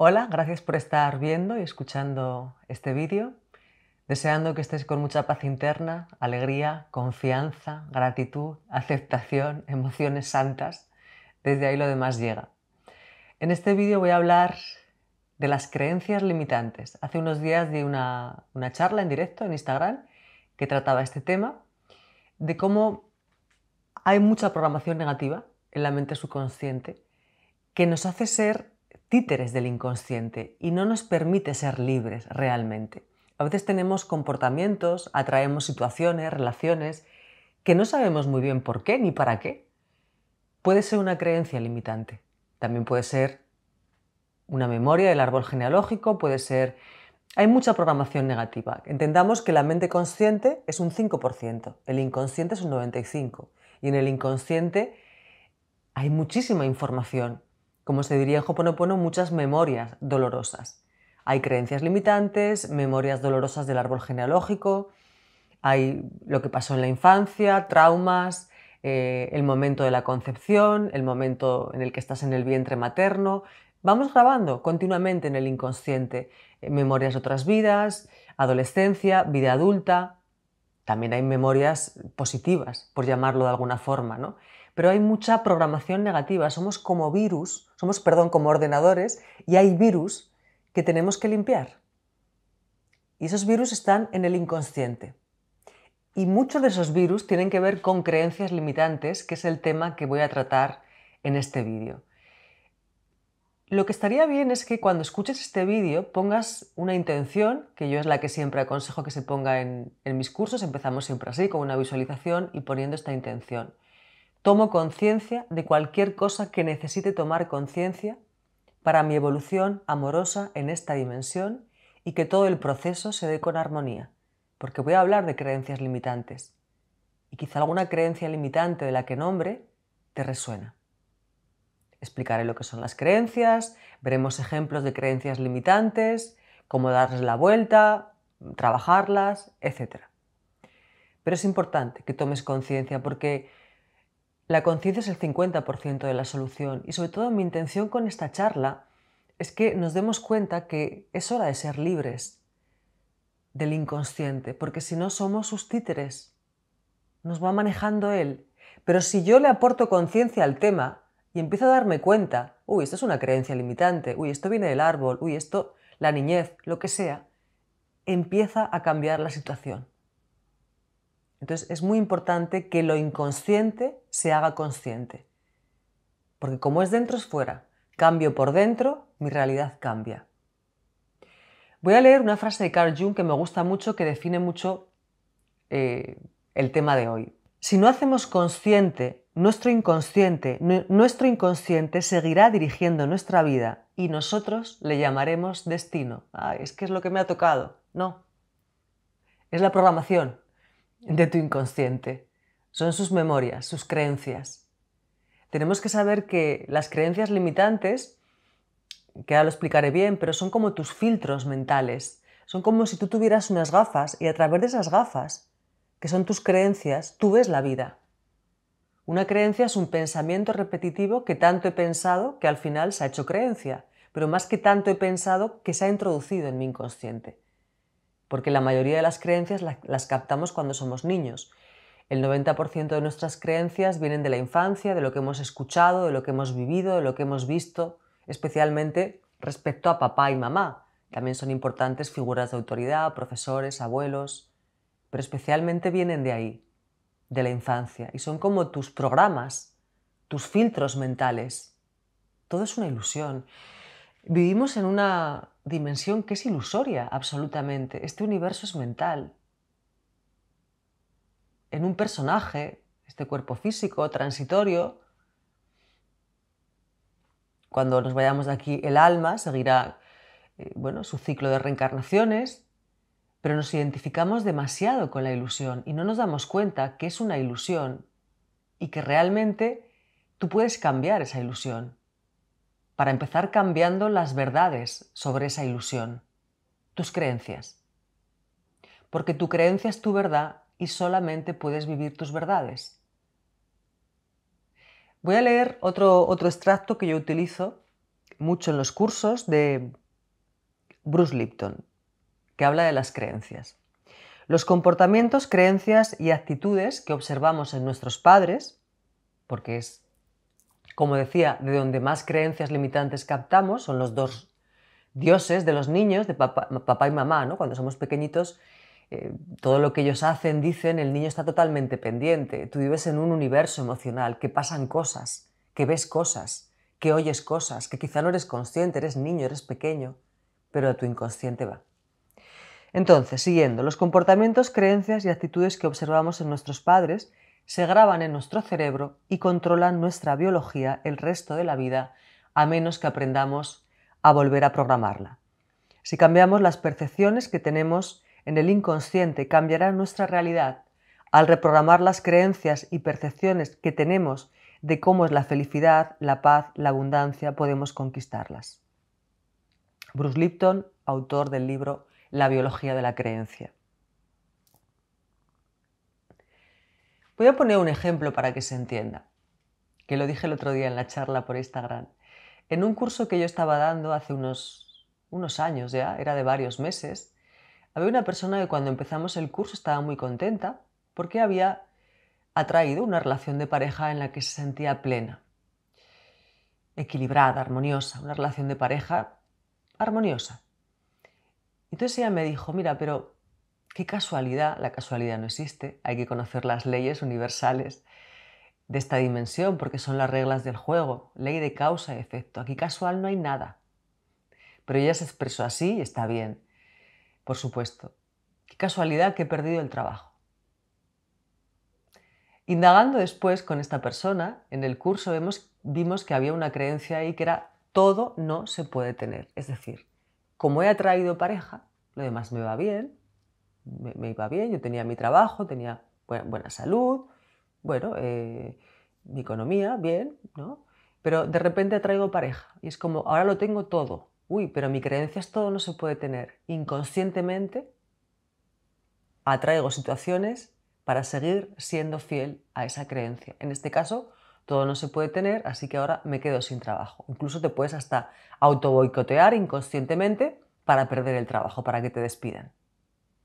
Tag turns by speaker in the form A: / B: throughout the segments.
A: Hola, gracias por estar viendo y escuchando este vídeo, deseando que estés con mucha paz interna, alegría, confianza, gratitud, aceptación, emociones santas. Desde ahí lo demás llega. En este vídeo voy a hablar de las creencias limitantes. Hace unos días di una, una charla en directo en Instagram que trataba este tema, de cómo hay mucha programación negativa en la mente subconsciente que nos hace ser títeres del inconsciente y no nos permite ser libres realmente. A veces tenemos comportamientos, atraemos situaciones, relaciones que no sabemos muy bien por qué ni para qué. Puede ser una creencia limitante, también puede ser una memoria del árbol genealógico, puede ser... Hay mucha programación negativa. Entendamos que la mente consciente es un 5%, el inconsciente es un 95%, y en el inconsciente hay muchísima información como se diría en Hoponopono, muchas memorias dolorosas. Hay creencias limitantes, memorias dolorosas del árbol genealógico, hay lo que pasó en la infancia, traumas, eh, el momento de la concepción, el momento en el que estás en el vientre materno. Vamos grabando continuamente en el inconsciente eh, memorias de otras vidas, adolescencia, vida adulta. También hay memorias positivas, por llamarlo de alguna forma, ¿no? pero hay mucha programación negativa. Somos como virus, somos, perdón, como ordenadores, y hay virus que tenemos que limpiar. Y esos virus están en el inconsciente. Y muchos de esos virus tienen que ver con creencias limitantes, que es el tema que voy a tratar en este vídeo. Lo que estaría bien es que cuando escuches este vídeo pongas una intención, que yo es la que siempre aconsejo que se ponga en, en mis cursos, empezamos siempre así, con una visualización y poniendo esta intención. Tomo conciencia de cualquier cosa que necesite tomar conciencia para mi evolución amorosa en esta dimensión y que todo el proceso se dé con armonía, porque voy a hablar de creencias limitantes. Y quizá alguna creencia limitante de la que nombre te resuena. Explicaré lo que son las creencias, veremos ejemplos de creencias limitantes, cómo darles la vuelta, trabajarlas, etc. Pero es importante que tomes conciencia porque la conciencia es el 50% de la solución y sobre todo mi intención con esta charla es que nos demos cuenta que es hora de ser libres del inconsciente, porque si no somos sus títeres, nos va manejando él. Pero si yo le aporto conciencia al tema y empiezo a darme cuenta, uy, esto es una creencia limitante, uy, esto viene del árbol, uy, esto, la niñez, lo que sea, empieza a cambiar la situación. Entonces es muy importante que lo inconsciente se haga consciente. Porque como es dentro es fuera. Cambio por dentro, mi realidad cambia. Voy a leer una frase de Carl Jung que me gusta mucho, que define mucho eh, el tema de hoy. Si no hacemos consciente nuestro inconsciente, nuestro inconsciente seguirá dirigiendo nuestra vida y nosotros le llamaremos destino. es que es lo que me ha tocado. No. Es la programación de tu inconsciente. Son sus memorias, sus creencias. Tenemos que saber que las creencias limitantes, que ahora lo explicaré bien, pero son como tus filtros mentales. Son como si tú tuvieras unas gafas y a través de esas gafas, que son tus creencias, tú ves la vida. Una creencia es un pensamiento repetitivo que tanto he pensado que al final se ha hecho creencia, pero más que tanto he pensado que se ha introducido en mi inconsciente porque la mayoría de las creencias las, captamos cuando somos niños. El 90% de nuestras creencias vienen de la infancia, de lo que hemos escuchado, de lo que hemos vivido, de lo que hemos visto, especialmente respecto a papá y mamá. También son importantes figuras de autoridad, profesores, abuelos, pero especialmente vienen de ahí, de la infancia, y son como tus programas, tus filtros mentales. Todo es una ilusión. Vivimos en una dimensión que es ilusoria absolutamente. Este universo es mental. En un personaje, este cuerpo físico transitorio, cuando nos vayamos de aquí, el alma seguirá eh, bueno, su ciclo de reencarnaciones, pero nos identificamos demasiado con la ilusión y no nos damos cuenta que es una ilusión y que realmente tú puedes cambiar esa ilusión para empezar cambiando las verdades sobre esa ilusión, tus creencias. Porque tu creencia es tu verdad y solamente puedes vivir tus verdades. Voy a leer otro, otro extracto que yo utilizo mucho en los cursos de Bruce Lipton, que habla de las creencias. Los comportamientos, creencias y actitudes que observamos en nuestros padres, porque es como decía, de donde más creencias limitantes captamos son los dos dioses de los niños, de papá, y mamá, ¿no? Cuando somos pequeñitos, eh, todo lo que ellos hacen, dicen, el niño está totalmente pendiente. Tú vives en un universo emocional, que pasan cosas, que ves cosas, que oyes cosas, que quizá no eres consciente, eres niño, eres pequeño, pero a tu inconsciente va. Entonces, siguiendo, los comportamientos, creencias y actitudes que observamos en nuestros padres se graban en nuestro cerebro y controlan nuestra biología el resto de la vida, a menos que aprendamos a volver a programarla. Si cambiamos las percepciones que tenemos en el inconsciente, cambiará nuestra realidad. Al reprogramar las creencias y percepciones que tenemos de cómo es la felicidad, la paz, la abundancia, podemos conquistarlas. Bruce Lipton, autor del libro La biología de la creencia. Voy a poner un ejemplo para que se entienda, que lo dije el otro día en la charla por Instagram. En un curso que yo estaba dando hace unos, unos años ya, era de varios meses, había una persona que cuando empezamos el curso estaba muy contenta porque había atraído una relación de pareja en la que se sentía plena, equilibrada, armoniosa, una relación de pareja armoniosa. Entonces ella me dijo, mira, pero Qué casualidad, la casualidad no existe, hay que conocer las leyes universales de esta dimensión porque son las reglas del juego, ley de causa y efecto. Aquí casual no hay nada. Pero ella se expresó así y está bien, por supuesto. Qué casualidad que he perdido el trabajo. Indagando después con esta persona, en el curso vimos que había una creencia ahí que era todo no se puede tener. Es decir, como he atraído pareja, lo demás me va bien, me, iba bien, yo tenía mi trabajo, tenía buena, salud, bueno, eh, mi economía, bien, ¿no? Pero de repente traigo pareja y es como, ahora lo tengo todo. Uy, pero mi creencia es todo no se puede tener. Inconscientemente atraigo situaciones para seguir siendo fiel a esa creencia. En este caso, todo no se puede tener, así que ahora me quedo sin trabajo. Incluso te puedes hasta auto boicotear inconscientemente para perder el trabajo, para que te despidan.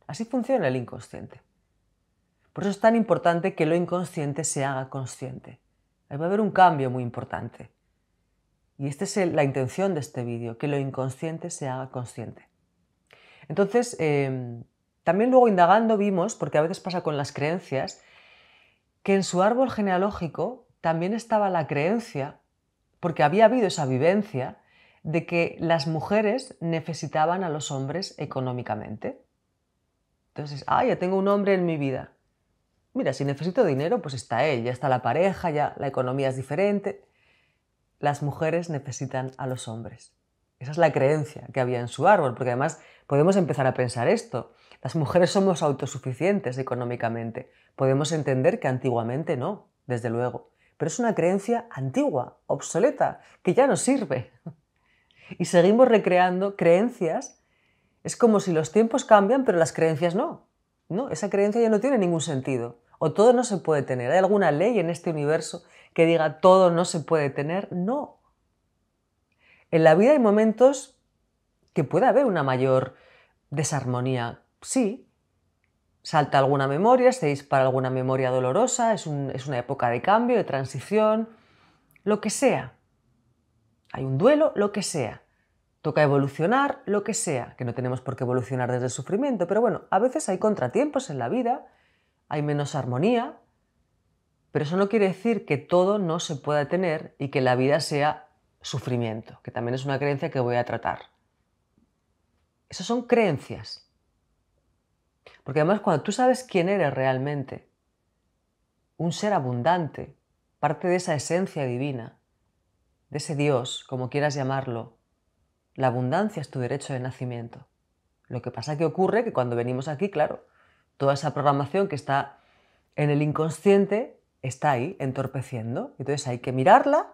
A: Así funciona el inconsciente. Por eso es tan importante que lo inconsciente se haga consciente. Ahí va a haber un cambio muy importante. Y esta es la intención de este vídeo, que lo inconsciente se haga consciente. Entonces, em, también luego indagando vimos, porque a veces pasa con las creencias, que en su árbol genealógico también estaba la creencia, porque había habido esa vivencia, de que las mujeres necesitaban a los hombres económicamente. Entonces, ah, ya tengo un hombre en mi vida. Mira, si necesito dinero, pues está él, ya está la pareja, ya la economía es diferente. Las mujeres necesitan a los hombres. Esa es la creencia que había en su árbol, porque además podemos empezar a pensar esto. Las mujeres somos autosuficientes económicamente. Podemos entender que antiguamente no, desde luego. Pero es una creencia antigua, obsoleta, que ya no sirve. Y seguimos recreando creencias es como si los tiempos cambian, pero las creencias no. No, esa creencia ya no tiene ningún sentido. O todo no se puede tener. ¿Hay alguna ley en este universo que diga todo no se puede tener? No. En la vida hay momentos que puede haber una mayor desarmonía. Sí, salta alguna memoria, se dispara alguna memoria dolorosa, es, una época de cambio, de transición, lo que sea. Hay un duelo, lo que sea. Toca evolucionar lo que sea, que no tenemos por qué evolucionar desde el sufrimiento, pero bueno, a veces hay contratiempos en la vida, hay menos armonía, pero eso no quiere decir que todo no se pueda tener y que la vida sea sufrimiento, que también es una creencia que voy a tratar. Esas son creencias. Porque además cuando tú sabes quién eres realmente, un ser abundante, parte de esa esencia divina, de ese Dios, como quieras llamarlo, la abundancia es tu derecho de nacimiento. Lo que pasa que ocurre que cuando venimos aquí, claro, toda esa programación que está en el inconsciente está ahí entorpeciendo. Entonces hay que mirarla,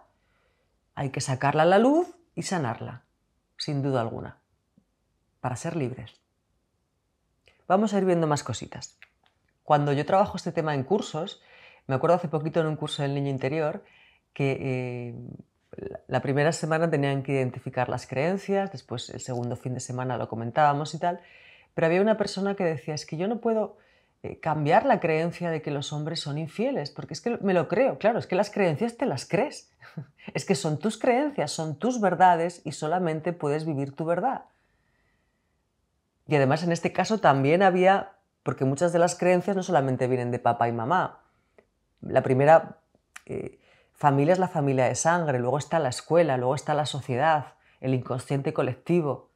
A: hay que sacarla a la luz y sanarla, sin duda alguna, para ser libres. Vamos a ir viendo más cositas. Cuando yo trabajo este tema en cursos, me acuerdo hace poquito en un curso del niño interior que eh, la primera semana tenían que identificar las creencias, después el segundo fin de semana lo comentábamos y tal, pero había una persona que decía, es que yo no puedo eh, cambiar la creencia de que los hombres son infieles, porque es que me lo creo, claro, es que las creencias te las crees, es que son tus creencias, son tus verdades y solamente puedes vivir tu verdad. Y además en este caso también había, porque muchas de las creencias no solamente vienen de papá y mamá, la primera eh, Familia es la familia de sangre, luego está la escuela, luego está la sociedad, el inconsciente colectivo.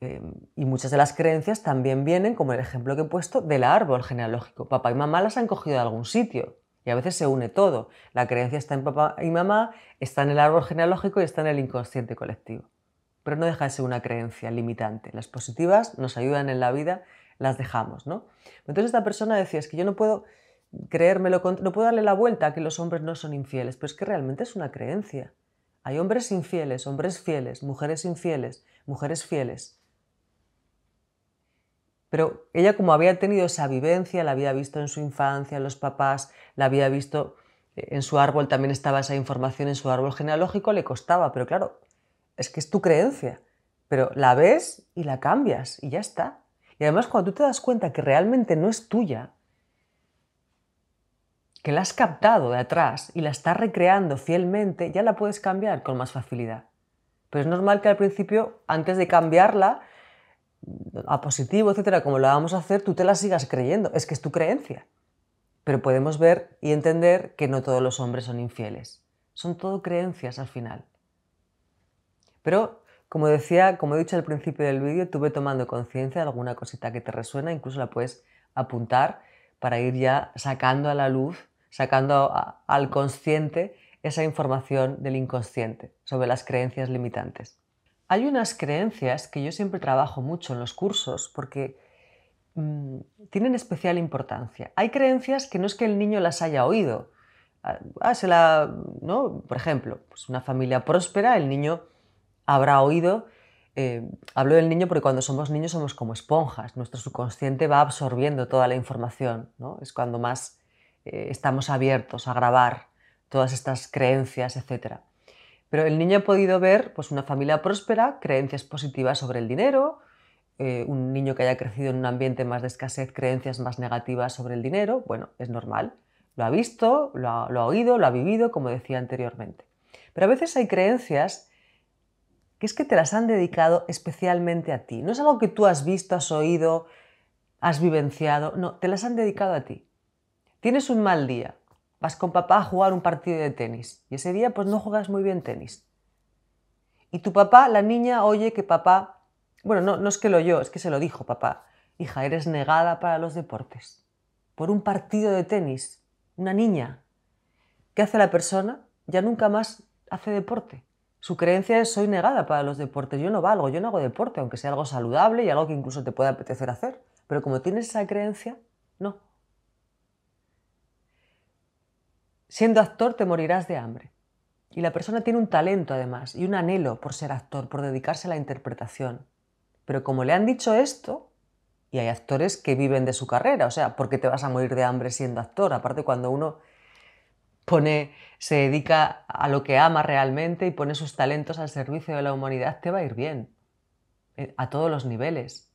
A: Em, y muchas de las creencias también vienen, como el ejemplo que he puesto, del árbol genealógico. Papá y mamá las han cogido de algún sitio y a veces se une todo. La creencia está en papá y mamá, está en el árbol genealógico y está en el inconsciente colectivo. Pero no deja de ser una creencia limitante. Las positivas nos ayudan en la vida, las dejamos, ¿no? Entonces esta persona decía, es que yo no puedo creérmelo, no puedo darle la vuelta a que los hombres no son infieles, pero es que realmente es una creencia. Hay hombres infieles, hombres fieles, mujeres infieles, mujeres fieles. Pero ella como había tenido esa vivencia, la había visto en su infancia, los papás, la había visto eh, en su árbol, también estaba esa información en su árbol genealógico, le costaba, pero claro, es que es tu creencia, pero la ves y la cambias y ya está. Y además cuando tú te das cuenta que realmente no es tuya, que la has captado de atrás y la estás recreando fielmente, ya la puedes cambiar con más facilidad. Pero es normal que al principio, antes de cambiarla a positivo, etcétera, como la vamos a hacer, tú te la sigas creyendo. Es que es tu creencia. Pero podemos ver y entender que no todos los hombres son infieles. Son todo creencias al final. Pero, como decía, como he dicho al principio del vídeo, tuve tomando conciencia de alguna cosita que te resuena, incluso la puedes apuntar para ir ya sacando a la luz, sacando al consciente esa información del inconsciente sobre las creencias limitantes. Hay unas creencias que yo siempre trabajo mucho en los cursos porque mm, tienen especial importancia. Hay creencias que no es que el niño las haya oído. Ah, ah, ¿no? Por ejemplo, pues una familia próspera, el niño habrá oído eh, hablo del niño porque cuando somos niños somos como esponjas, nuestro subconsciente va absorbiendo toda la información, es cuando más eh, estamos abiertos a grabar todas estas creencias, etc. Pero el niño ha podido ver pues, una familia próspera, creencias positivas sobre el dinero, eh, un niño que haya crecido en un ambiente más de escasez, creencias más negativas sobre el dinero, bueno, es normal, lo ha visto, lo ha oído, lo ha vivido, como decía anteriormente. Pero a veces hay creencias que es que te las han dedicado especialmente a ti. No es algo que tú has visto, has oído, has vivenciado, no, te las han dedicado a ti. Tienes un mal día, vas con papá a jugar un partido de tenis y ese día pues no juegas muy bien tenis. Y tu papá, la niña, oye que papá, bueno, no, no es que lo oyó, es que se lo dijo papá, hija, eres negada para los deportes. Por un partido de tenis, una niña. ¿Qué hace la persona? Ya nunca más hace deporte. Su creencia es soy negada para los deportes, yo no valgo, yo no hago deporte, aunque sea algo saludable y algo que incluso te pueda apetecer hacer. Pero como tienes esa creencia, no. Siendo actor te morirás de hambre. Y la persona tiene un talento además y un anhelo por ser actor, por dedicarse a la interpretación. Pero como le han dicho esto, y hay actores que viven de su carrera, o sea, ¿por qué te vas a morir de hambre siendo actor? Aparte cuando uno pone, se dedica a lo que ama realmente y pone sus talentos al servicio de la humanidad, te va a ir bien, eh, a todos los niveles.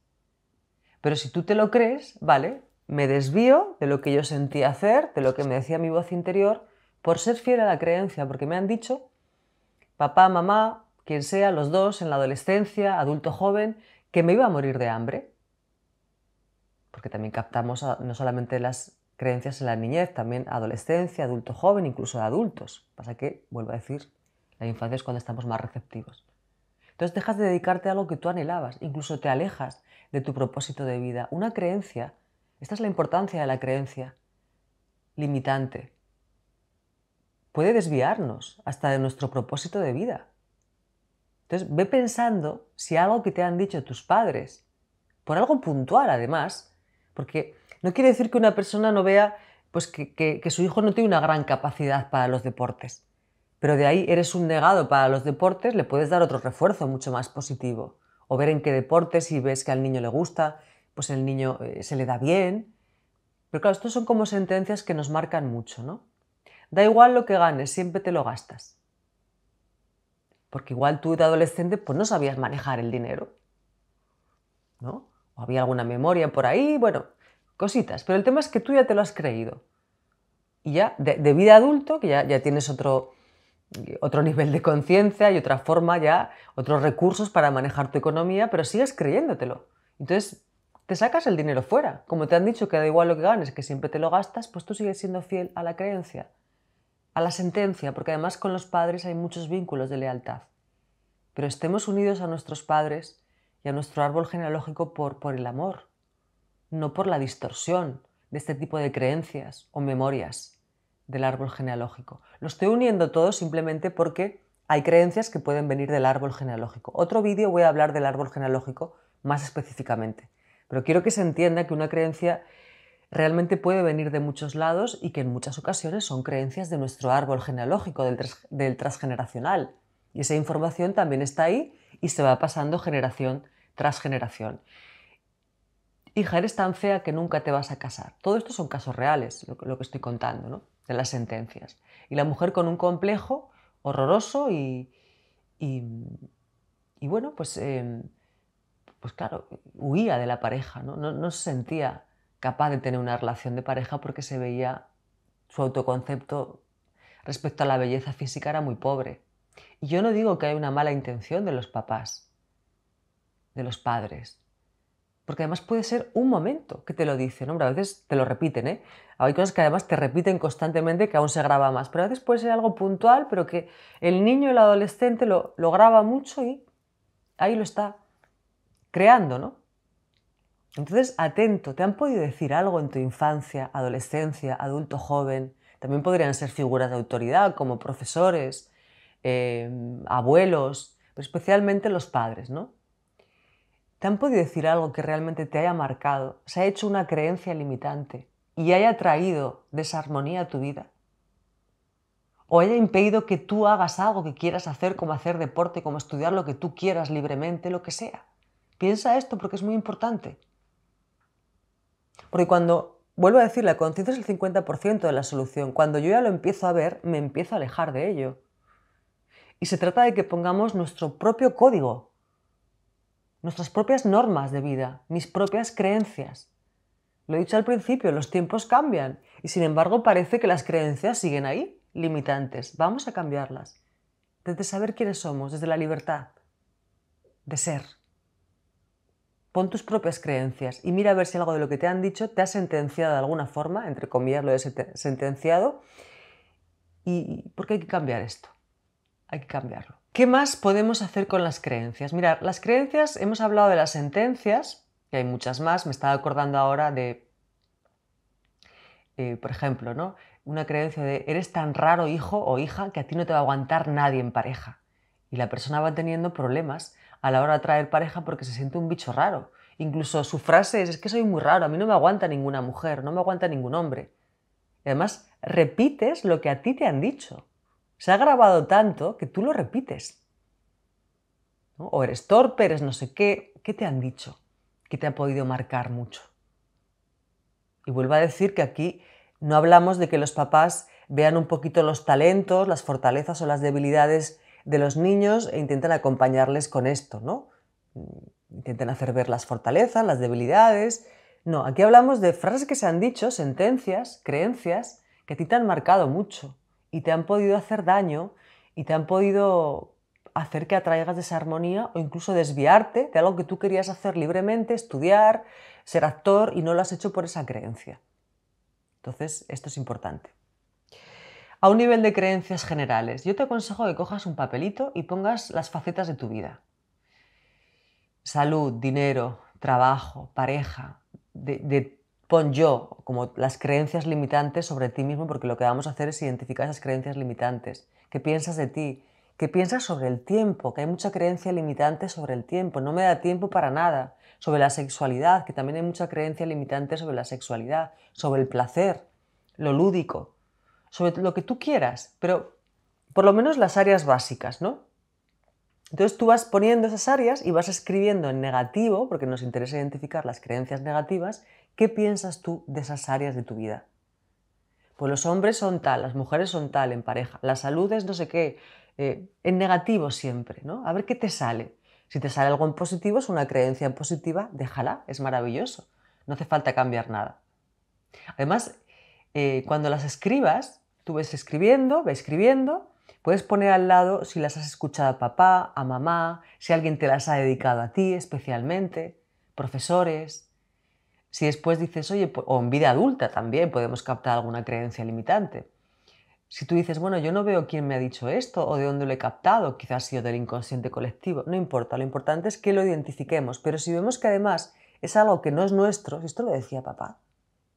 A: Pero si tú te lo crees, vale, me desvío de lo que yo sentí hacer, de lo que me decía mi voz interior, por ser fiel a la creencia, porque me han dicho, papá, mamá, quien sea, los dos, en la adolescencia, adulto joven, que me iba a morir de hambre. Porque también captamos no solamente las creencias en la niñez, también adolescencia, adulto joven, incluso de adultos. Pasa que, vuelvo a decir, la infancia es cuando estamos más receptivos. Entonces dejas de dedicarte a algo que tú anhelabas, incluso te alejas de tu propósito de vida. Una creencia, esta es la importancia de la creencia limitante, puede desviarnos hasta de nuestro propósito de vida. Entonces ve pensando si algo que te han dicho tus padres, por algo puntual además, porque no quiere decir que una persona no vea pues, que, su hijo no tiene una gran capacidad para los deportes. Pero de ahí eres un negado para los deportes, le puedes dar otro refuerzo mucho más positivo. O ver en qué deportes, si ves que al niño le gusta, pues el niño eh, se le da bien. Pero claro, estos son como sentencias que nos marcan mucho, ¿no? Da igual lo que ganes, siempre te lo gastas. Porque igual tú de adolescente pues no sabías manejar el dinero, ¿no? O había alguna memoria por ahí, bueno, cositas. Pero el tema es que tú ya te lo has creído. Y ya, de, vida adulto, que ya, ya tienes otro, otro nivel de conciencia y otra forma ya, otros recursos para manejar tu economía, pero sigues creyéndotelo. Entonces, te sacas el dinero fuera. Como te han dicho que da igual lo que ganes, que siempre te lo gastas, pues tú sigues siendo fiel a la creencia, a la sentencia, porque además con los padres hay muchos vínculos de lealtad. Pero estemos unidos a nuestros padres y a nuestro árbol genealógico por, por el amor, no por la distorsión de este tipo de creencias o memorias del árbol genealógico. Lo estoy uniendo todo simplemente porque hay creencias que pueden venir del árbol genealógico. Otro vídeo voy a hablar del árbol genealógico más específicamente, pero quiero que se entienda que una creencia realmente puede venir de muchos lados y que en muchas ocasiones son creencias de nuestro árbol genealógico, del, transgeneracional. Y esa información también está ahí y se va pasando generación tras generación hija, eres tan fea que nunca te vas a casar. Todo esto son casos reales, lo, que estoy contando, ¿no? de las sentencias. Y la mujer con un complejo horroroso y, y, bueno, pues, em, pues claro, huía de la pareja, ¿no? ¿no? No, se sentía capaz de tener una relación de pareja porque se veía su autoconcepto respecto a la belleza física era muy pobre. Y yo no digo que hay una mala intención de los papás, de los padres. Porque además puede ser un momento que te lo dicen, hombre, a veces te lo repiten, ¿eh? Hay cosas que además te repiten constantemente que aún se graba más, pero a veces puede ser algo puntual, pero que el niño, el adolescente lo, graba mucho y ahí lo está creando, ¿no? Entonces, atento, ¿te han podido decir algo en tu infancia, adolescencia, adulto joven? También podrían ser figuras de autoridad como profesores, em, abuelos, pero especialmente los padres, ¿no? ¿Te han podido decir algo que realmente te haya marcado? ¿Se ha hecho una creencia limitante y haya traído desarmonía a tu vida? ¿O haya impedido que tú hagas algo que quieras hacer, como hacer deporte, como estudiar lo que tú quieras libremente, lo que sea? Piensa esto porque es muy importante. Porque cuando, vuelvo a decir, la conciencia es el 50% de la solución, cuando yo ya lo empiezo a ver, me empiezo a alejar de ello. Y se trata de que pongamos nuestro propio código nuestras propias normas de vida, mis propias creencias. Lo he dicho al principio, los tiempos cambian y sin embargo parece que las creencias siguen ahí, limitantes. Vamos a cambiarlas. Desde saber quiénes somos, desde la libertad de ser. Pon tus propias creencias y mira a ver si algo de lo que te han dicho te ha sentenciado de alguna forma, entre comillas lo he sentenciado, y porque hay que cambiar esto, hay que cambiarlo. ¿Qué más podemos hacer con las creencias? Mira las creencias, hemos hablado de las sentencias, que hay muchas más, me estaba acordando ahora de, eh, por ejemplo, ¿no? una creencia de eres tan raro hijo o hija que a ti no te va a aguantar nadie en pareja. Y la persona va teniendo problemas a la hora de traer pareja porque se siente un bicho raro. Incluso su frase es, es que soy muy raro, a mí no me aguanta ninguna mujer, no me aguanta ningún hombre. Y además repites lo que a ti te han dicho se ha grabado tanto que tú lo repites. O eres torpe, eres no sé qué. ¿Qué te han dicho? Que te ha podido marcar mucho. Y vuelvo a decir que aquí no hablamos de que los papás vean un poquito los talentos, las fortalezas o las debilidades de los niños e intenten acompañarles con esto, ¿no? Intenten hacer ver las fortalezas, las debilidades. No, aquí hablamos de frases que se han dicho, sentencias, creencias, que a ti te han marcado mucho y te han podido hacer daño y te han podido hacer que atraigas desarmonía o incluso desviarte de algo que tú querías hacer libremente, estudiar, ser actor y no lo has hecho por esa creencia. Entonces, esto es importante. A un nivel de creencias generales, yo te aconsejo que cojas un papelito y pongas las facetas de tu vida. Salud, dinero, trabajo, pareja, de, de con yo como las creencias limitantes sobre ti mismo, porque lo que vamos a hacer es identificar esas creencias limitantes. ¿Qué piensas de ti? ¿Qué piensas sobre el tiempo? Que hay mucha creencia limitante sobre el tiempo. No me da tiempo para nada. Sobre la sexualidad, que también hay mucha creencia limitante sobre la sexualidad, sobre el placer, lo lúdico, sobre lo que tú quieras, pero por lo menos las áreas básicas, ¿no? Entonces tú vas poniendo esas áreas y vas escribiendo en negativo, porque nos interesa identificar las creencias negativas, ¿Qué piensas tú de esas áreas de tu vida? Pues los hombres son tal, las mujeres son tal en pareja, la salud es no sé qué, eh, en negativo siempre, ¿no? A ver qué te sale. Si te sale algo en positivo, es una creencia en positiva, déjala, es maravilloso. No hace falta cambiar nada. Además, eh, cuando las escribas, tú ves escribiendo, ves escribiendo, puedes poner al lado si las has escuchado a papá, a mamá, si alguien te las ha dedicado a ti especialmente, profesores, si después dices, oye, o en vida adulta también podemos captar alguna creencia limitante. Si tú dices, bueno, yo no veo quién me ha dicho esto o de dónde lo he captado, quizás ha sido del inconsciente colectivo, no importa, lo importante es que lo identifiquemos, pero si vemos que además es algo que no es nuestro, esto lo decía papá,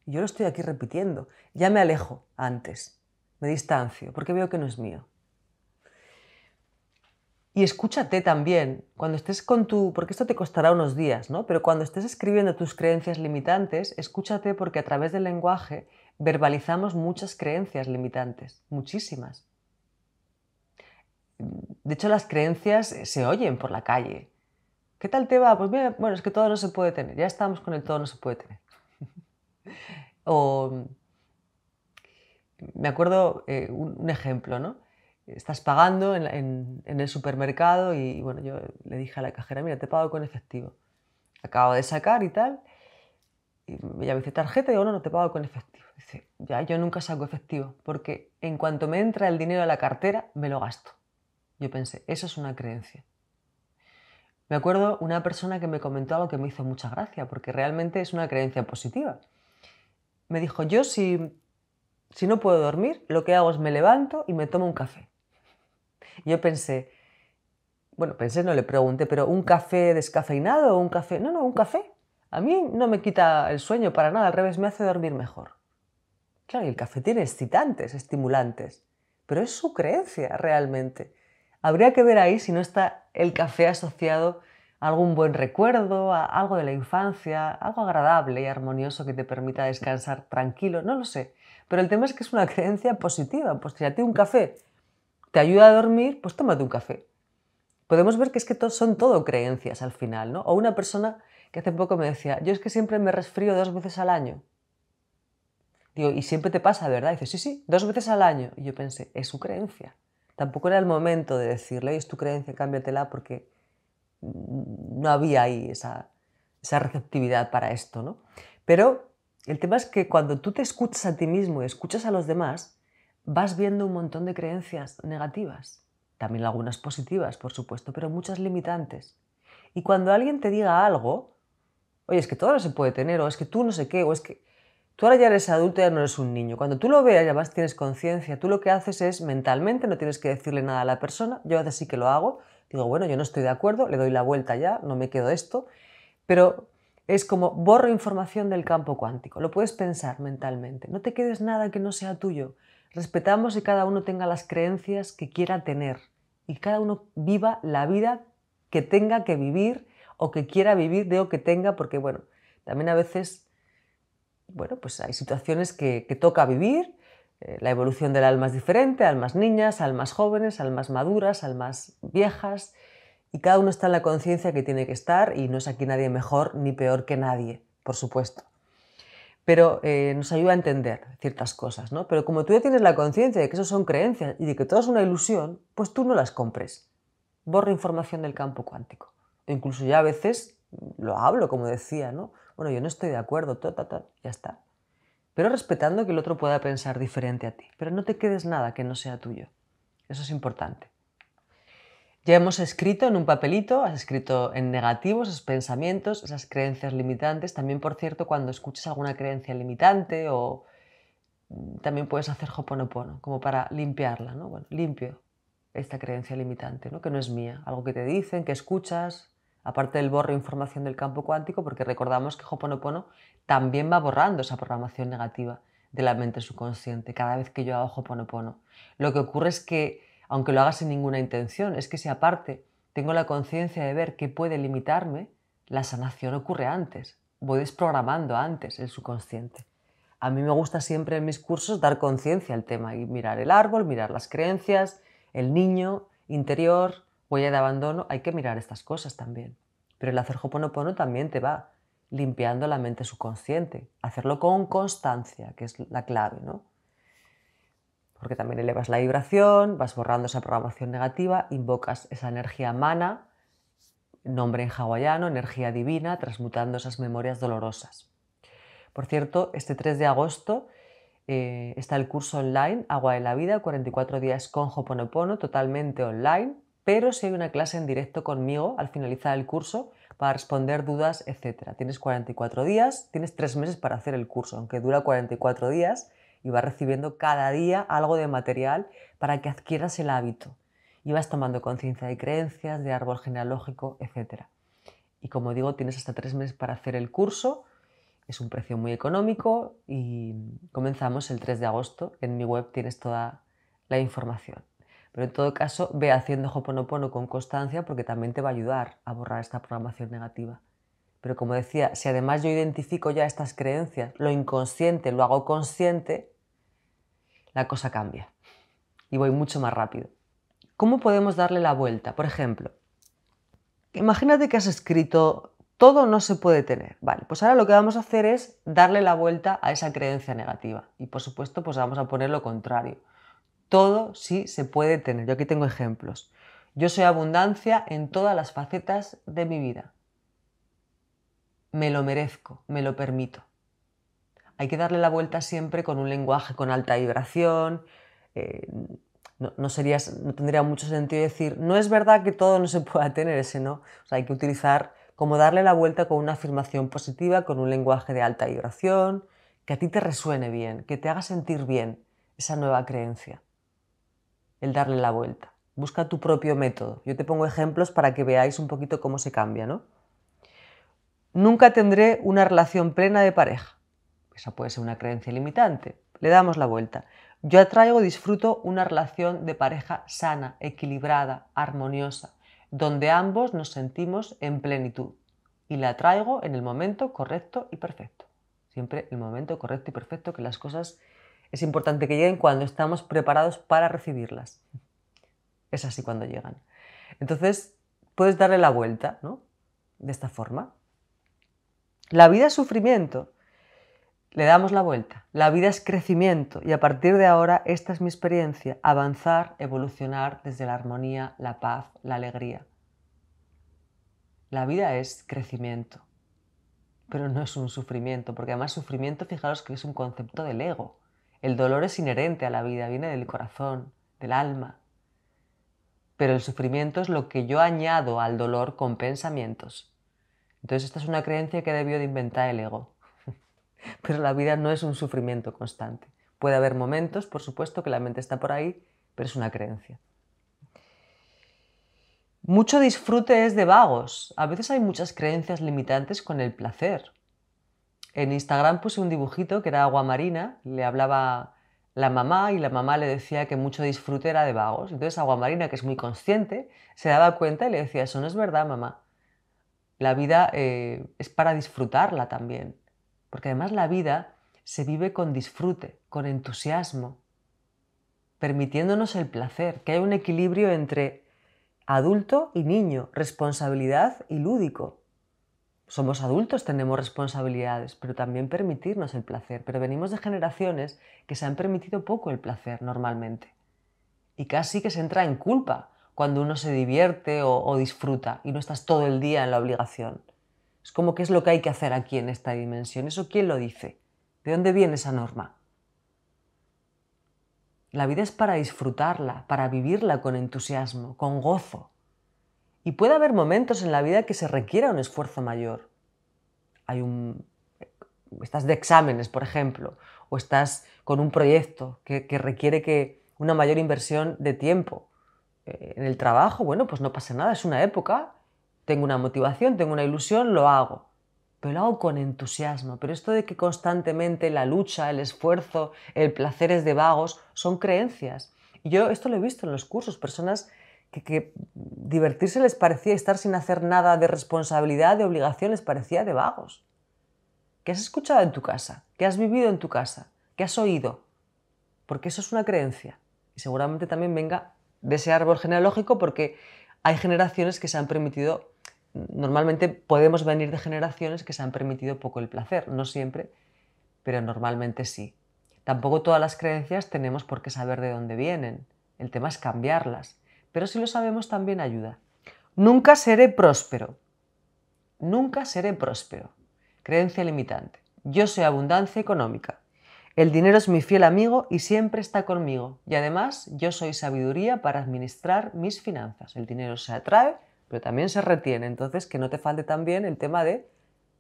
A: yo lo estoy aquí repitiendo, ya me alejo antes, me distancio, porque veo que no es mío. Y escúchate también, cuando estés con tu, porque esto te costará unos días, ¿no? Pero cuando estés escribiendo tus creencias limitantes, escúchate porque a través del lenguaje verbalizamos muchas creencias limitantes, muchísimas. De hecho, las creencias eh, se oyen por la calle. ¿Qué tal te va? Pues mira, bueno, es que todo no se puede tener, ya estamos con el todo no se puede tener. o me acuerdo eh, un ejemplo, ¿no? estás pagando en, el supermercado y, bueno, yo le dije a la cajera, mira, te pago con efectivo. Acabo de sacar y tal. Y ella me dice, tarjeta, y digo, no, no te pago con efectivo. Dice, ya, yo nunca saco efectivo, porque en cuanto me entra el dinero a la cartera, me lo gasto. Yo pensé, eso es una creencia. Me acuerdo una persona que me comentó algo que me hizo mucha gracia, porque realmente es una creencia positiva. Me dijo, yo si, si no puedo dormir, lo que hago es me levanto y me tomo un café yo pensé, bueno, pensé, no le pregunté, pero ¿un café descafeinado o un café? No, no, un café. A mí no me quita el sueño para nada, al revés, me hace dormir mejor. Claro, y el café tiene excitantes, estimulantes, pero es su creencia realmente. Habría que ver ahí si no está el café asociado a algún buen recuerdo, a algo de la infancia, algo agradable y armonioso que te permita descansar tranquilo, no lo sé. Pero el tema es que es una creencia positiva, pues si a ti un café te ayuda a dormir, pues tómate un café. Podemos ver que es que son todo creencias al final, ¿no? O una persona que hace poco me decía, yo es que siempre me resfrío dos veces al año. Digo, y siempre te pasa, ¿verdad? dice, sí, sí, dos veces al año. Y yo pensé, es su creencia. Tampoco era el momento de decirle, es tu creencia, cámbiatela, porque no había ahí esa, esa receptividad para esto, ¿no? Pero el tema es que cuando tú te escuchas a ti mismo y escuchas a los demás, vas viendo un montón de creencias negativas, también algunas positivas, por supuesto, pero muchas limitantes. Y cuando alguien te diga algo, oye, es que todo no se puede tener, o es que tú no sé qué, o es que tú ahora ya eres adulto, ya no eres un niño. Cuando tú lo veas, ya más tienes conciencia, tú lo que haces es mentalmente, no tienes que decirle nada a la persona, yo así sí que lo hago, digo, bueno, yo no estoy de acuerdo, le doy la vuelta ya, no me quedo esto, pero es como borro información del campo cuántico, lo puedes pensar mentalmente, no te quedes nada que no sea tuyo, respetamos que cada uno tenga las creencias que quiera tener y cada uno viva la vida que tenga que vivir o que quiera vivir, de o que tenga, porque bueno, también a veces, bueno, pues hay situaciones que, toca vivir, eh, la evolución del alma es diferente, almas niñas, almas jóvenes, almas maduras, almas viejas, y cada uno está en la conciencia que tiene que estar y no es aquí nadie mejor ni peor que nadie, por supuesto pero eh, nos ayuda a entender ciertas cosas, ¿no? Pero como tú ya tienes la conciencia de que eso son creencias y de que todo es una ilusión, pues tú no las compres. Borra información del campo cuántico. incluso ya a veces lo hablo, como decía, ¿no? Bueno, yo no estoy de acuerdo, ta, ya está. Pero respetando que el otro pueda pensar diferente a ti. Pero no te quedes nada que no sea tuyo. Eso es importante. Ya hemos escrito en un papelito, has escrito en negativo esos pensamientos, esas creencias limitantes. También, por cierto, cuando escuchas alguna creencia limitante o mm, también puedes hacer hoponopono, como para limpiarla, ¿no? Bueno, limpio esta creencia limitante, ¿no? Que no es mía, algo que te dicen, que escuchas, aparte del borro información del campo cuántico, porque recordamos que hoponopono también va borrando esa programación negativa de la mente subconsciente cada vez que yo hago hoponopono. Lo que ocurre es que aunque lo haga sin ninguna intención, es que si aparte tengo la conciencia de ver qué puede limitarme, la sanación ocurre antes, voy desprogramando antes el subconsciente. A mí me gusta siempre en mis cursos dar conciencia al tema y mirar el árbol, mirar las creencias, el niño, interior, huella de abandono, hay que mirar estas cosas también. Pero el hacer hoponopono también te va limpiando la mente subconsciente, hacerlo con constancia, que es la clave, ¿no? porque también elevas la vibración, vas borrando esa programación negativa, invocas esa energía mana, nombre en hawaiano, energía divina, transmutando esas memorias dolorosas. Por cierto, este 3 de agosto eh, está el curso online Agua de la Vida, 44 días con Joponopono, totalmente online, pero si hay una clase en directo conmigo al finalizar el curso para responder dudas, etc. Tienes 44 días, tienes 3 meses para hacer el curso, aunque dura 44 días y vas recibiendo cada día algo de material para que adquieras el hábito y vas tomando conciencia de creencias, de árbol genealógico, etc. Y como digo, tienes hasta tres meses para hacer el curso, es un precio muy económico y comenzamos el 3 de agosto. En mi web tienes toda la información. Pero en todo caso, ve haciendo Hoponopono con constancia porque también te va a ayudar a borrar esta programación negativa. Pero como decía, si además yo identifico ya estas creencias, lo inconsciente lo hago consciente, la cosa cambia y voy mucho más rápido. ¿Cómo podemos darle la vuelta? Por ejemplo, imagínate que has escrito todo no se puede tener. Vale, pues ahora lo que vamos a hacer es darle la vuelta a esa creencia negativa. Y por supuesto, pues vamos a poner lo contrario. Todo sí se puede tener. Yo aquí tengo ejemplos. Yo soy abundancia en todas las facetas de mi vida me lo merezco, me lo permito. Hay que darle la vuelta siempre con un lenguaje con alta vibración. Eh, no, no tendría mucho sentido decir, no es verdad que todo no se pueda tener ese no. hay que utilizar como darle la vuelta con una afirmación positiva, con un lenguaje de alta vibración, que a ti te resuene bien, que te haga sentir bien esa nueva creencia. El darle la vuelta. Busca tu propio método. Yo te pongo ejemplos para que veáis un poquito cómo se cambia, ¿no? nunca tendré una relación plena de pareja. Esa puede ser una creencia limitante. Le damos la vuelta. Yo atraigo, disfruto una relación de pareja sana, equilibrada, armoniosa, donde ambos nos sentimos en plenitud. Y la atraigo en el momento correcto y perfecto. Siempre el momento correcto y perfecto que las cosas es importante que lleguen cuando estamos preparados para recibirlas. Es así cuando llegan. Entonces, puedes darle la vuelta, ¿no? De esta forma. La vida es sufrimiento. Le damos la vuelta. La vida es crecimiento y a partir de ahora esta es mi experiencia, avanzar, evolucionar desde la armonía, la paz, la alegría. La vida es crecimiento, pero no es un sufrimiento, porque además sufrimiento, fijaros que es un concepto del ego. El dolor es inherente a la vida, viene del corazón, del alma. Pero el sufrimiento es lo que yo añado al dolor con pensamientos, entonces esta es una creencia que debió de inventar el ego. pero la vida no es un sufrimiento constante. Puede haber momentos, por supuesto, que la mente está por ahí, pero es una creencia. Mucho disfrute es de vagos. A veces hay muchas creencias limitantes con el placer. En Instagram puse un dibujito que era agua marina, le hablaba la mamá y la mamá le decía que mucho disfrute era de vagos. Entonces Agua Marina, que es muy consciente, se daba cuenta y le decía, eso no es verdad, mamá. La vida eh, es para disfrutarla también, porque además la vida se vive con disfrute, con entusiasmo, permitiéndonos el placer, que hay un equilibrio entre adulto y niño, responsabilidad y lúdico. Somos adultos, tenemos responsabilidades, pero también permitirnos el placer. Pero venimos de generaciones que se han permitido poco el placer normalmente. Y casi que se entra en culpa cuando uno se divierte o, disfruta y no estás todo el día en la obligación. Es como que es lo que hay que hacer aquí en esta dimensión. ¿Eso quién lo dice? ¿De dónde viene esa norma? La vida es para disfrutarla, para vivirla con entusiasmo, con gozo. Y puede haber momentos en la vida que se requiera un esfuerzo mayor. Hay un... Estás de exámenes, por ejemplo, o estás con un proyecto que, que requiere que una mayor inversión de tiempo eh, en el trabajo, bueno, pues no pasa nada, es una época, tengo una motivación, tengo una ilusión, lo hago. Pero lo hago con entusiasmo. Pero esto de que constantemente la lucha, el esfuerzo, el placer es de vagos, son creencias. Y yo esto lo he visto en los cursos, personas que, divertirse les parecía estar sin hacer nada de responsabilidad, de obligación, les parecía de vagos. ¿Qué has escuchado en tu casa? ¿Qué has vivido en tu casa? ¿Qué has oído? Porque eso es una creencia. Y seguramente también venga de ese árbol genealógico porque hay generaciones que se han permitido, normalmente podemos venir de generaciones que se han permitido poco el placer, no siempre, pero normalmente sí. Tampoco todas las creencias tenemos por qué saber de dónde vienen, el tema es cambiarlas, pero si lo sabemos también ayuda. Nunca seré próspero. Nunca seré próspero. Creencia limitante. Yo soy abundancia económica. El dinero es mi fiel amigo y siempre está conmigo. Y además yo soy sabiduría para administrar mis finanzas. El dinero se atrae, pero también se retiene. Entonces, que no te falte también el tema de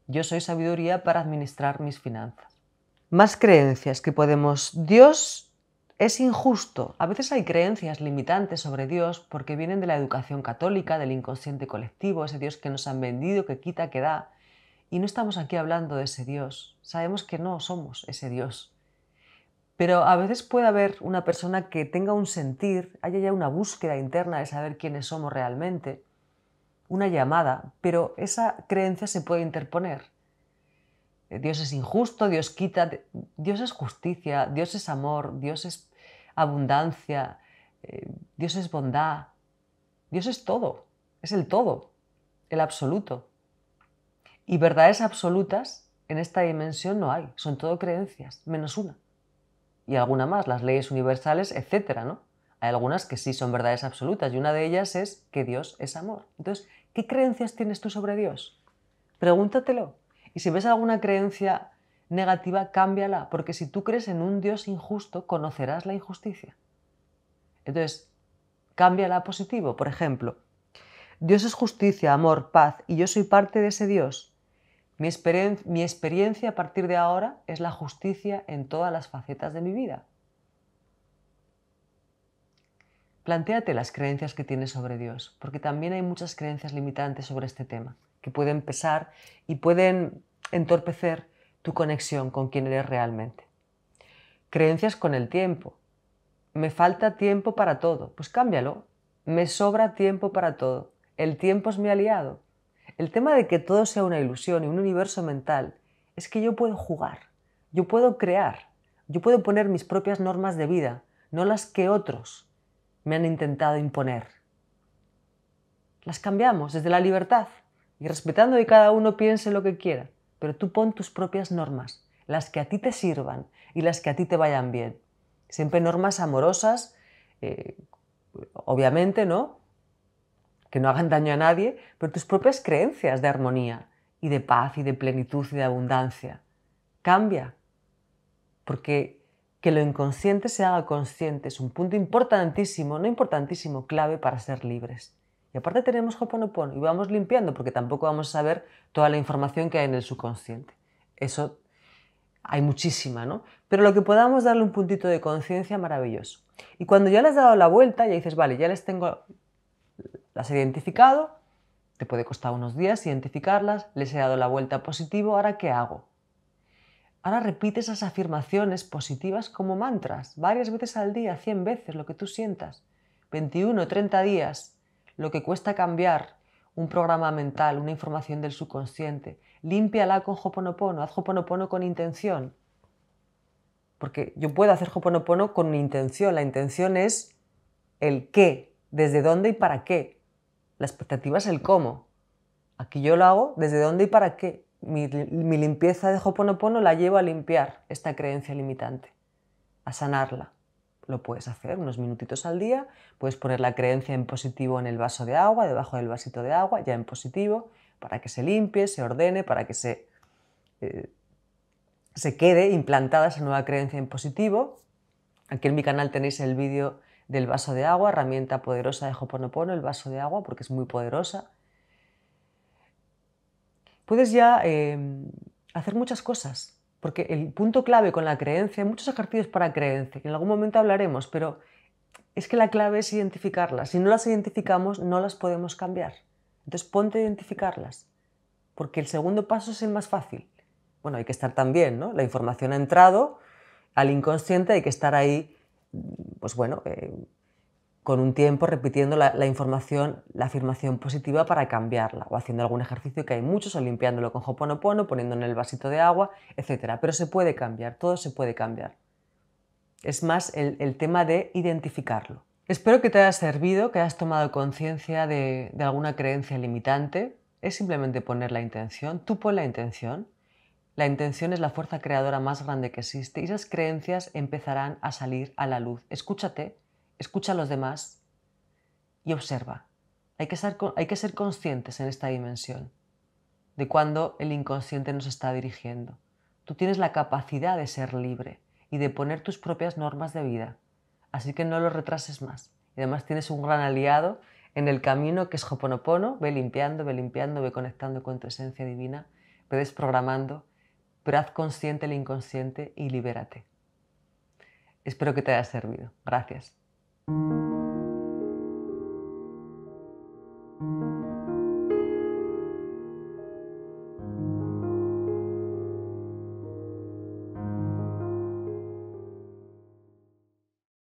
A: yo soy sabiduría para administrar mis finanzas. Más creencias que podemos. Dios es injusto. A veces hay creencias limitantes sobre Dios porque vienen de la educación católica, del inconsciente colectivo, ese Dios que nos han vendido, que quita, que da. Y no estamos aquí hablando de ese Dios. Sabemos que no somos ese Dios. Pero a veces puede haber una persona que tenga un sentir, haya ya una búsqueda interna de saber quiénes somos realmente, una llamada, pero esa creencia se puede interponer. Eh, Dios es injusto, Dios quita, Dios es justicia, Dios es amor, Dios es abundancia, eh, Dios es bondad, Dios es todo, es el todo, el absoluto. Y verdades absolutas en esta dimensión no hay, son todo creencias, menos una y alguna más, las leyes universales, etc. ¿no? Hay algunas que sí son verdades absolutas y una de ellas es que Dios es amor. Entonces, ¿qué creencias tienes tú sobre Dios? Pregúntatelo. Y si ves alguna creencia negativa, cámbiala, porque si tú crees en un Dios injusto, conocerás la injusticia. Entonces, cámbiala a positivo. Por ejemplo, Dios es justicia, amor, paz, y yo soy parte de ese Dios. Mi, experiencia a partir de ahora es la justicia en todas las facetas de mi vida. Plantéate las creencias que tienes sobre Dios, porque también hay muchas creencias limitantes sobre este tema, que pueden pesar y pueden entorpecer tu conexión con quien eres realmente. Creencias con el tiempo. Me falta tiempo para todo, pues cámbialo. Me sobra tiempo para todo. El tiempo es mi aliado. El tema de que todo sea una ilusión y un universo mental es que yo puedo jugar, yo puedo crear, yo puedo poner mis propias normas de vida, no las que otros me han intentado imponer. Las cambiamos desde la libertad y respetando que cada uno piense lo que quiera, pero tú pon tus propias normas, las que a ti te sirvan y las que a ti te vayan bien. Siempre normas amorosas, eh, obviamente, ¿no? que no hagan daño a nadie, pero tus propias creencias de armonía y de paz y de plenitud y de abundancia. Cambia, porque que lo inconsciente se haga consciente es un punto importantísimo, no importantísimo, clave para ser libres. Y aparte tenemos Hoponopono y vamos limpiando porque tampoco vamos a saber toda la información que hay en el subconsciente. Eso hay muchísima, ¿no? Pero lo que podamos darle un puntito de conciencia maravilloso. Y cuando ya le has dado la vuelta, ya dices, vale, ya les tengo las he identificado, te puede costar unos días identificarlas, les he dado la vuelta positivo, ahora ¿qué hago? Ahora repite esas afirmaciones positivas como mantras, varias veces al día, 100 veces, lo que tú sientas. 21, 30 días, lo que cuesta cambiar un programa mental, una información del subconsciente. Límpiala con joponopono, haz joponopono con intención. Porque yo puedo hacer joponopono con intención, la intención es el qué desde dónde y para qué. La expectativa es el cómo. Aquí yo lo hago desde dónde y para qué. Mi, limpieza de Hoponopono la llevo a limpiar esta creencia limitante, a sanarla. Lo puedes hacer unos minutitos al día, puedes poner la creencia en positivo en el vaso de agua, debajo del vasito de agua, ya en positivo, para que se limpie, se ordene, para que se, eh, se quede implantada esa nueva creencia en positivo. Aquí en mi canal tenéis el vídeo del vaso de agua, herramienta poderosa de Hoponopono, el vaso de agua, porque es muy poderosa. Puedes ya em, hacer muchas cosas, porque el punto clave con la creencia, hay muchos ejercicios para creencia, que en algún momento hablaremos, pero es que la clave es identificarlas. Si no las identificamos, no las podemos cambiar. Entonces ponte a identificarlas, porque el segundo paso es el más fácil. Bueno, hay que estar también, ¿no? La información ha entrado al inconsciente, hay que estar ahí pues bueno, eh, con un tiempo repitiendo la, información, la afirmación positiva para cambiarla, o haciendo algún ejercicio que hay muchos, o limpiándolo con hoponopono, poniéndolo en el vasito de agua, etc. Pero se puede cambiar, todo se puede cambiar. Es más el, tema de identificarlo. Espero que te haya servido, que hayas tomado conciencia de, de alguna creencia limitante. Es simplemente poner la intención, tú pon la intención la intención es la fuerza creadora más grande que existe y esas creencias empezarán a salir a la luz. Escúchate, escucha a los demás y observa. Hay que ser, conscientes en esta dimensión de cuando el inconsciente nos está dirigiendo. Tú tienes la capacidad de ser libre y de poner tus propias normas de vida. Así que no lo retrases más. Y además tienes un gran aliado en el camino que es Hoponopono. Ve limpiando, ve limpiando, ve conectando con tu esencia divina, ve desprogramando pero haz consciente el inconsciente y libérate. Espero que te haya servido. Gracias.